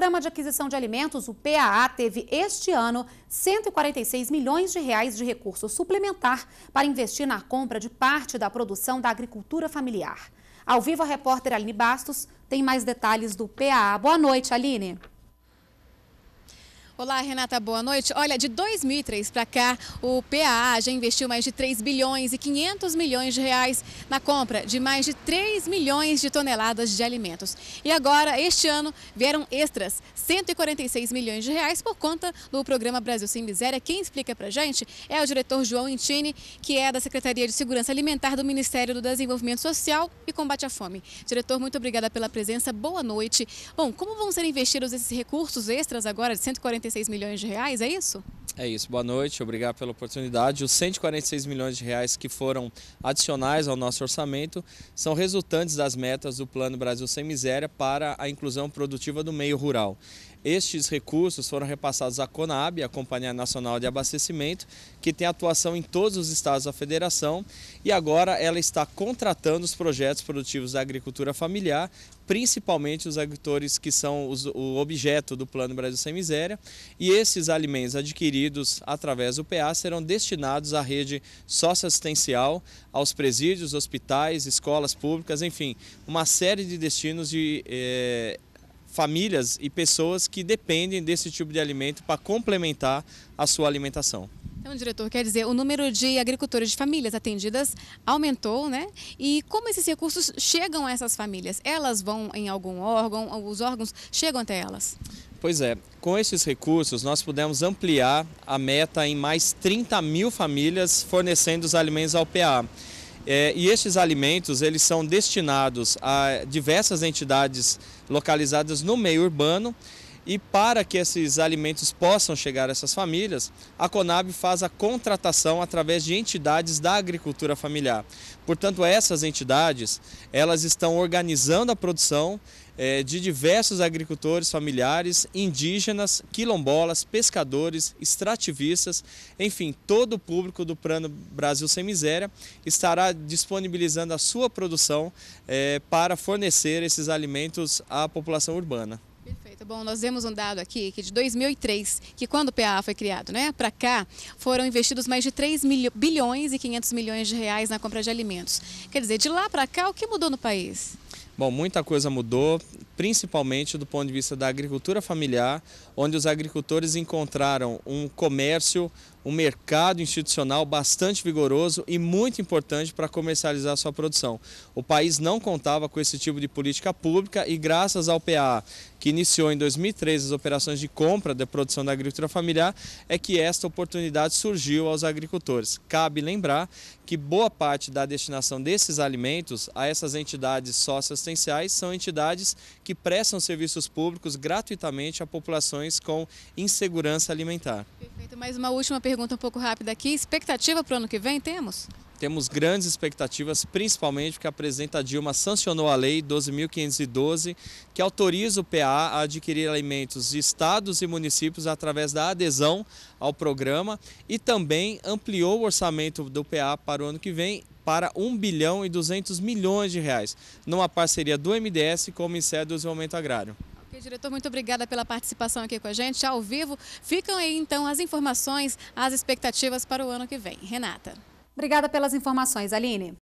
Programa de Aquisição de Alimentos, o PAA, teve este ano 146 milhões de reais de recurso suplementar para investir na compra de parte da produção da agricultura familiar. Ao vivo, a repórter Aline Bastos tem mais detalhes do PAA. Boa noite, Aline. Olá, Renata, boa noite. Olha, de 2003 para cá, o PAA já investiu mais de 3 bilhões e 500 milhões de reais na compra de mais de 3 milhões de toneladas de alimentos. E agora, este ano, vieram extras 146 milhões de reais por conta do programa Brasil Sem Miséria. Quem explica para gente é o diretor João Intini, que é da Secretaria de Segurança Alimentar do Ministério do Desenvolvimento Social e Combate à Fome. Diretor, muito obrigada pela presença. Boa noite. Bom, como vão ser investidos esses recursos extras agora de 146 milhões de reais? É isso? É isso, boa noite, obrigado pela oportunidade. Os 146 milhões de reais que foram adicionais ao nosso orçamento são resultantes das metas do Plano Brasil Sem Miséria para a inclusão produtiva do meio rural. Estes recursos foram repassados à CONAB, a Companhia Nacional de Abastecimento, que tem atuação em todos os estados da federação e agora ela está contratando os projetos produtivos da agricultura familiar, principalmente os agricultores que são os, o objeto do Plano Brasil Sem Miséria e esses alimentos adquiridos através do PA serão destinados à rede socioassistencial, aos presídios, hospitais, escolas públicas, enfim, uma série de destinos de... Eh, famílias e pessoas que dependem desse tipo de alimento para complementar a sua alimentação. Então, diretor, quer dizer, o número de agricultores de famílias atendidas aumentou, né? E como esses recursos chegam a essas famílias? Elas vão em algum órgão, os órgãos chegam até elas? Pois é, com esses recursos nós pudemos ampliar a meta em mais 30 mil famílias fornecendo os alimentos ao PA. É, e estes alimentos eles são destinados a diversas entidades localizadas no meio urbano e para que esses alimentos possam chegar a essas famílias, a Conab faz a contratação através de entidades da agricultura familiar. Portanto, essas entidades, elas estão organizando a produção eh, de diversos agricultores familiares, indígenas, quilombolas, pescadores, extrativistas, enfim, todo o público do Plano Brasil Sem Miséria estará disponibilizando a sua produção eh, para fornecer esses alimentos à população urbana bom, nós vemos um dado aqui que de 2003, que quando o PA foi criado, né, para cá, foram investidos mais de 3 bilhões e 500 milhões de reais na compra de alimentos. Quer dizer, de lá para cá, o que mudou no país? Bom, muita coisa mudou, principalmente do ponto de vista da agricultura familiar, onde os agricultores encontraram um comércio, um mercado institucional bastante vigoroso e muito importante para comercializar sua produção. O país não contava com esse tipo de política pública e graças ao PA, que iniciou em 2003 as operações de compra da produção da agricultura familiar, é que esta oportunidade surgiu aos agricultores. Cabe lembrar que boa parte da destinação desses alimentos a essas entidades socioassistenciais são entidades que prestam serviços públicos gratuitamente a populações com insegurança alimentar. Perfeito. Mais uma última pergunta pergunta um pouco rápida aqui. Expectativa para o ano que vem temos? Temos grandes expectativas, principalmente porque a presidenta Dilma sancionou a Lei 12.512, que autoriza o PA a adquirir alimentos de estados e municípios através da adesão ao programa e também ampliou o orçamento do PA para o ano que vem para 1 bilhão e 200 milhões de reais, numa parceria do MDS com o Ministério do Desenvolvimento Agrário diretor, muito obrigada pela participação aqui com a gente, ao vivo. Ficam aí, então, as informações, as expectativas para o ano que vem. Renata. Obrigada pelas informações, Aline.